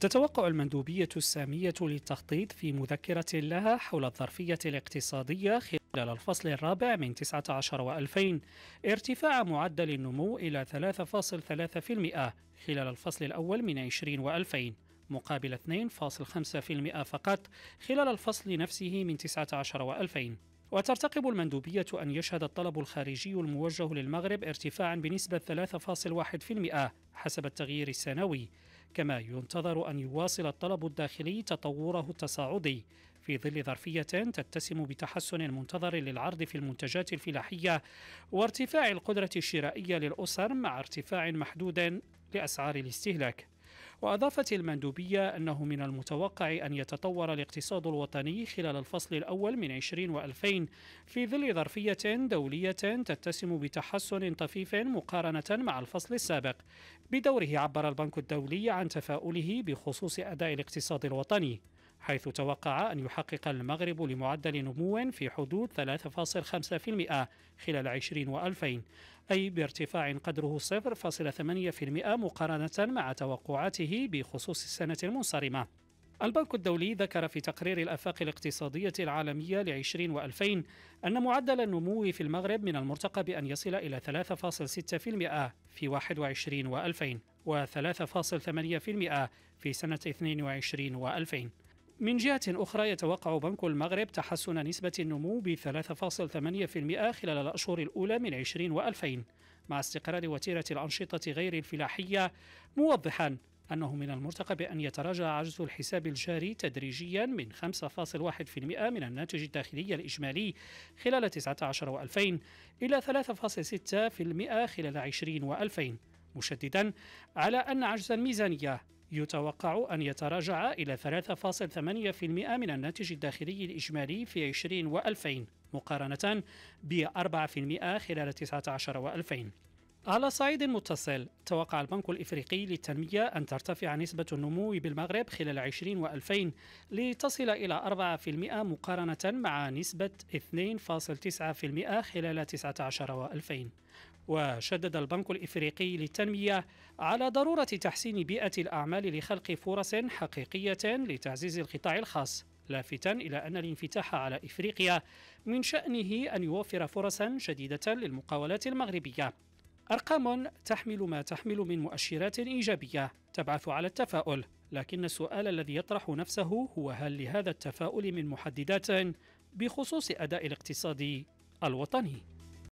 تتوقع المندوبية السامية للتخطيط في مذكرة لها حول الظرفية الاقتصادية خلال الفصل الرابع من 19 و2000 ارتفاع معدل النمو إلى 3.3% خلال الفصل الأول من 20 و2000 مقابل 2.5% فقط خلال الفصل نفسه من 19 و2000 وترتقب المندوبية أن يشهد الطلب الخارجي الموجه للمغرب ارتفاعا بنسبة 3.1% حسب التغيير السنوي كما ينتظر أن يواصل الطلب الداخلي تطوره التصاعدي في ظل ظرفية تتسم بتحسن منتظر للعرض في المنتجات الفلاحية وارتفاع القدرة الشرائية للأسر مع ارتفاع محدود لأسعار الاستهلاك وأضافت المندوبية أنه من المتوقع أن يتطور الاقتصاد الوطني خلال الفصل الأول من 2020 في ظل ظرفية دولية تتسم بتحسن طفيف مقارنة مع الفصل السابق بدوره عبر البنك الدولي عن تفاؤله بخصوص أداء الاقتصاد الوطني حيث توقع أن يحقق المغرب لمعدل نمو في حدود 3.5% خلال 20 و2000 أي بارتفاع قدره 0.8% مقارنة مع توقعاته بخصوص السنة المنصرمة البنك الدولي ذكر في تقرير الآفاق الاقتصادية العالمية لعشرين وألفين أن معدل النمو في المغرب من المرتقب ان يصل إلى 3.6% في 21 و2000 و3.8% في سنة 22 و2000 من جهة أخرى يتوقع بنك المغرب تحسن نسبة النمو ب 3.8% خلال الأشهر الأولى من 2020 مع استقرار وتيرة الأنشطة غير الفلاحية موضحا أنه من المرتقب أن يتراجع عجز الحساب الجاري تدريجيا من 5.1% من الناتج الداخلي الإجمالي خلال 19 و2000 إلى 3.6% خلال 20 و2000 مشددا على أن عجز الميزانية يتوقع أن يتراجع إلى 3.8% من الناتج الداخلي الإجمالي في 20 و2000 مقارنة ب 4% خلال 19 و2000 على صعيد متصل توقع البنك الإفريقي للتنمية أن ترتفع نسبة النمو بالمغرب خلال 20 و2000 لتصل إلى 4% مقارنة مع نسبة 2.9% خلال 19 و2000 وشدد البنك الإفريقي للتنمية على ضرورة تحسين بيئة الأعمال لخلق فرص حقيقية لتعزيز القطاع الخاص لافتا إلى أن الانفتاح على إفريقيا من شأنه أن يوفر فرصا شديدة للمقاولات المغربية أرقام تحمل ما تحمل من مؤشرات إيجابية تبعث على التفاؤل لكن السؤال الذي يطرح نفسه هو هل لهذا التفاؤل من محددات بخصوص أداء الاقتصاد الوطني